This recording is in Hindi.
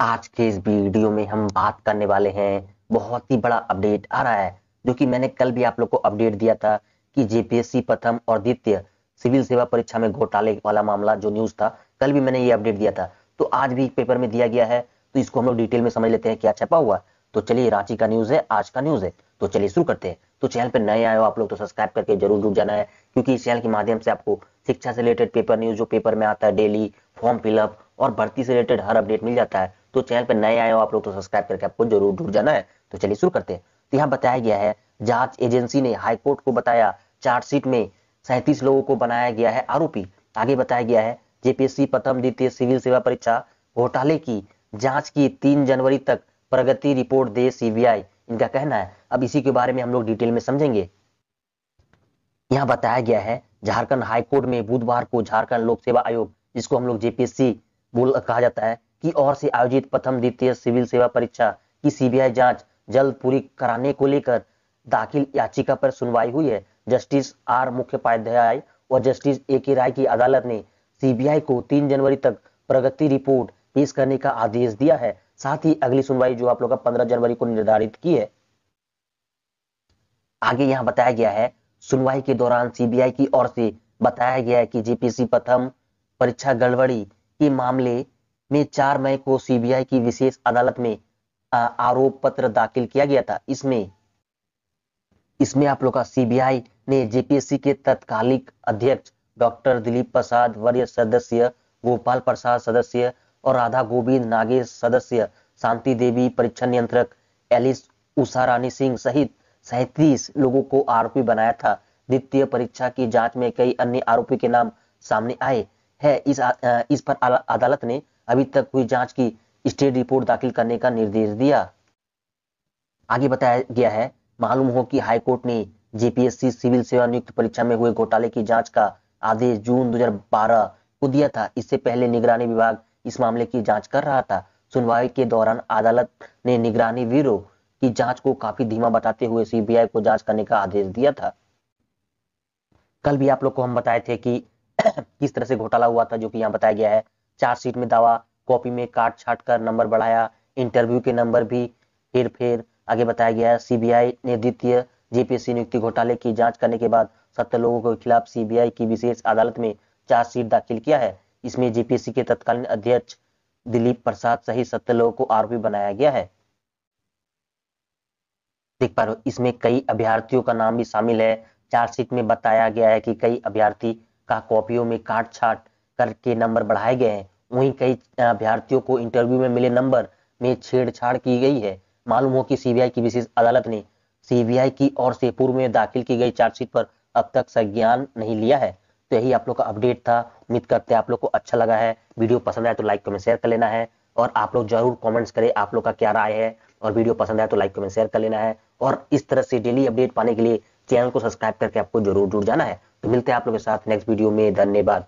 आज के इस वीडियो में हम बात करने वाले हैं बहुत ही बड़ा अपडेट आ रहा है जो कि मैंने कल भी आप लोग को अपडेट दिया था कि जेपीएससी प्रथम और द्वितीय सिविल सेवा परीक्षा में घोटाले वाला मामला जो न्यूज था कल भी मैंने ये अपडेट दिया था तो आज भी पेपर में दिया गया है तो इसको हम लोग डिटेल में समझ लेते हैं क्या छपा हुआ तो चलिए रांची का न्यूज है आज का न्यूज है तो चलिए शुरू करते हैं तो चैनल पर नए आए हो आप लोग तो सब्सक्राइब करके जरूर जुड़ जाना है क्योंकि इस चैनल के माध्यम से आपको शिक्षा से रिलेटेड पेपर न्यूज जो पेपर में आता है डेली फॉर्म फिलअप और भर्ती से रिलेटेड हर अपडेट मिल जाता है तो चैनल पर नए आए हो आप लोग तो सब्सक्राइब करके आपको जरूर जुड़ जाना है तो चलिए शुरू करते हैं तो यहाँ बताया गया है जांच एजेंसी ने हाईकोर्ट को बताया चार्जशीट में सैंतीस लोगों को बनाया गया है आरोपी आगे बताया गया है जेपीएससी प्रथम द्वितीय सिविल सेवा परीक्षा घोटाले की जांच की तीन जनवरी तक प्रगति रिपोर्ट दे सीबीआई इनका कहना है अब इसी के बारे में हम लोग डिटेल में समझेंगे यहाँ बताया गया है झारखंड हाईकोर्ट में बुधवार को झारखंड लोक सेवा आयोग जिसको हम लोग जेपीएससी बोल कहा जाता है की ओर से आयोजित प्रथम द्वितीय सिविल सेवा परीक्षा की सीबीआई जांच जल्द पूरी कराने को लेकर दाखिल याचिका पर सुनवाई हुई है जस्टिस आर मुख्योपाध्याय और जस्टिस ए के राय की अदालत ने सीबीआई को तीन जनवरी तक प्रगति रिपोर्ट पेश करने का आदेश दिया है साथ ही अगली सुनवाई जो आप लोग का पंद्रह जनवरी को निर्धारित की है आगे यहाँ बताया गया है सुनवाई के दौरान सीबीआई की ओर से बताया गया है कि जेपीसी प्रथम परीक्षा गड़बड़ी के मामले में 4 मई को सीबीआई की विशेष अदालत में आरोप पत्र दाखिल किया गया था इसमें इसमें आप लोग का सीबीआई ने जेपीएससी के तत्कालिक अध्यक्ष डॉक्टर दिलीप प्रसाद वर्य सदस्य गोपाल प्रसाद सदस्य और राधा गोविंद नागेश सदस्य शांति देवी परीक्षा नियंत्रक एलिस उषा रानी सिंह सहित सैतीस लोगों को आरोपी बनाया था द्वितीय परीक्षा की जांच में कई अन्य आरोपी के नाम सामने आए है इस आ, इस पर अदालत ने अभी तक हुई जांच की स्टेट रिपोर्ट दाखिल करने का निर्देश दिया आगे बताया गया है मालूम हो कि हाईकोर्ट ने जेपीएससी सिविल सेवा नियुक्त परीक्षा में हुए घोटाले की जांच का आदेश जून 2012 को दिया था इससे पहले निगरानी विभाग इस मामले की जांच कर रहा था सुनवाई के दौरान अदालत ने निगरानी ब्यूरो की जांच को काफी धीमा बताते हुए सीबीआई को जांच करने का आदेश दिया था कल भी आप लोग को हम बताए थे कि किस तरह से घोटाला हुआ था जो कि यहाँ बताया गया है चार्जशीट में दावा कॉपी में काट छाट कर नंबर बढ़ाया इंटरव्यू के नंबर भी हेर फेर आगे बताया गया है सीबीआई ने द्वितीय जेपीएससी नियुक्ति घोटाले की जांच करने के बाद सत्तर लोगों के खिलाफ सीबीआई की विशेष अदालत में चार्जशीट दाखिल किया है इसमें जेपीएससी के तत्कालीन अध्यक्ष दिलीप प्रसाद सहित सत्तर लोगों को आरोपी बनाया गया है देख पा रहे इसमें कई अभ्यार्थियों का नाम भी शामिल है चार्जशीट में बताया गया है कि कई अभ्यार्थी का कॉपियों में काट छाट करके नंबर बढ़ाए गए हैं वहीं कई अभ्यर्थियों को इंटरव्यू में मिले नंबर में छेड़छाड़ की गई है मालूम हो कि सीबीआई की विशेष अदालत ने सीबीआई की ओर से पूर्व में दाखिल की गई चार्जशीट पर अब तक संज्ञान नहीं लिया है तो यही आप लोग का अपडेट था उम्मीद करते हैं आप लोग को अच्छा लगा है वीडियो पसंद आया तो लाइक कमेंट शेयर कर लेना है और आप लोग जरूर कॉमेंट्स करें आप लोग का क्या राय है और वीडियो पसंद आया तो लाइक कमेंट शेयर कर लेना है और इस तरह से डेली अपडेट पाने के लिए चैनल को सब्सक्राइब करके आपको जरूर जुड़ जाना है तो मिलते हैं आप लोग के साथ नेक्स्ट वीडियो में धन्यवाद